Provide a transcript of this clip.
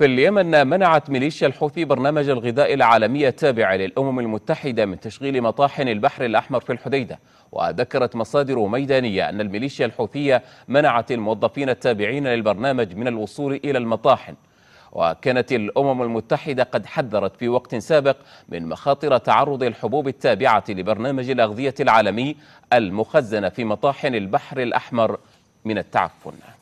في اليمن منعت ميليشيا الحوثي برنامج الغذاء العالمي التابع للأمم المتحدة من تشغيل مطاحن البحر الأحمر في الحديدة وذكرت مصادر ميدانية أن الميليشيا الحوثية منعت الموظفين التابعين للبرنامج من الوصول إلى المطاحن وكانت الأمم المتحدة قد حذرت في وقت سابق من مخاطر تعرض الحبوب التابعة لبرنامج الأغذية العالمي المخزنة في مطاحن البحر الأحمر من التعفن